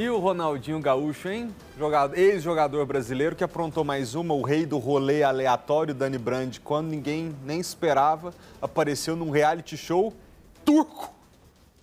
E o Ronaldinho Gaúcho, hein? Ex-jogador brasileiro que aprontou mais uma, o rei do rolê aleatório Dani Brand, quando ninguém nem esperava, apareceu num reality show turco. O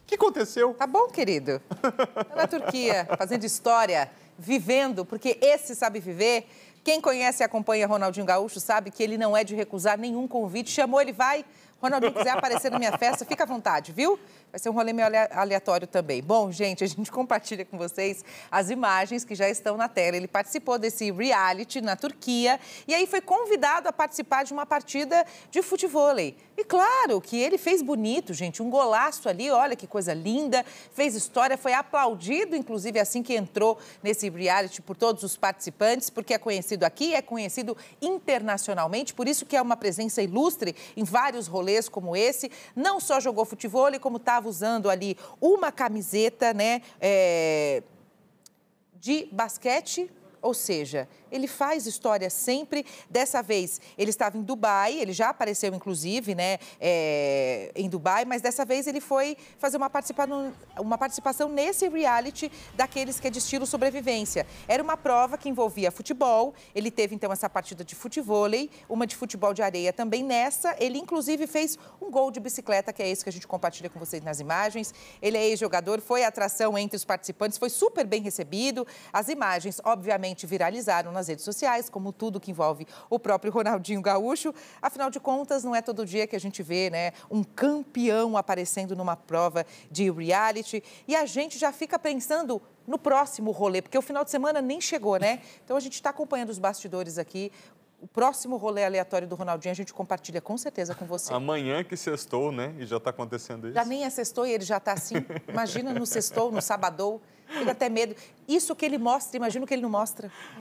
que aconteceu? Tá bom, querido. Tá na Turquia, fazendo história, vivendo, porque esse sabe viver. Quem conhece e acompanha Ronaldinho Gaúcho sabe que ele não é de recusar nenhum convite. Chamou, ele vai. Ronaldinho, quiser aparecer na minha festa, fica à vontade, viu? Vai ser um rolê meio aleatório também. Bom, gente, a gente compartilha com vocês as imagens que já estão na tela. Ele participou desse reality na Turquia e aí foi convidado a participar de uma partida de futebol. E claro que ele fez bonito, gente, um golaço ali, olha que coisa linda, fez história, foi aplaudido, inclusive, assim que entrou nesse reality por todos os participantes, porque é conhecido aqui, é conhecido internacionalmente, por isso que é uma presença ilustre em vários rolês como esse, não só jogou futebol, como estava usando ali uma camiseta, né? É, de basquete ou seja, ele faz história sempre. Dessa vez, ele estava em Dubai, ele já apareceu, inclusive, né, é, em Dubai, mas dessa vez ele foi fazer uma, uma participação nesse reality daqueles que é de estilo sobrevivência. Era uma prova que envolvia futebol, ele teve, então, essa partida de futevôlei, uma de futebol de areia também nessa. Ele, inclusive, fez um gol de bicicleta, que é esse que a gente compartilha com vocês nas imagens. Ele é ex-jogador, foi atração entre os participantes, foi super bem recebido. As imagens, obviamente, viralizaram nas redes sociais, como tudo que envolve o próprio Ronaldinho Gaúcho. Afinal de contas, não é todo dia que a gente vê né, um campeão aparecendo numa prova de reality e a gente já fica pensando no próximo rolê, porque o final de semana nem chegou, né? Então a gente está acompanhando os bastidores aqui. O próximo rolê aleatório do Ronaldinho a gente compartilha com certeza com você. Amanhã que sextou, né? E já está acontecendo isso. Já nem é sextou e ele já está assim. Imagina no sextou, no sabadou. Fico até medo. Isso que ele mostra, imagino que ele não mostra.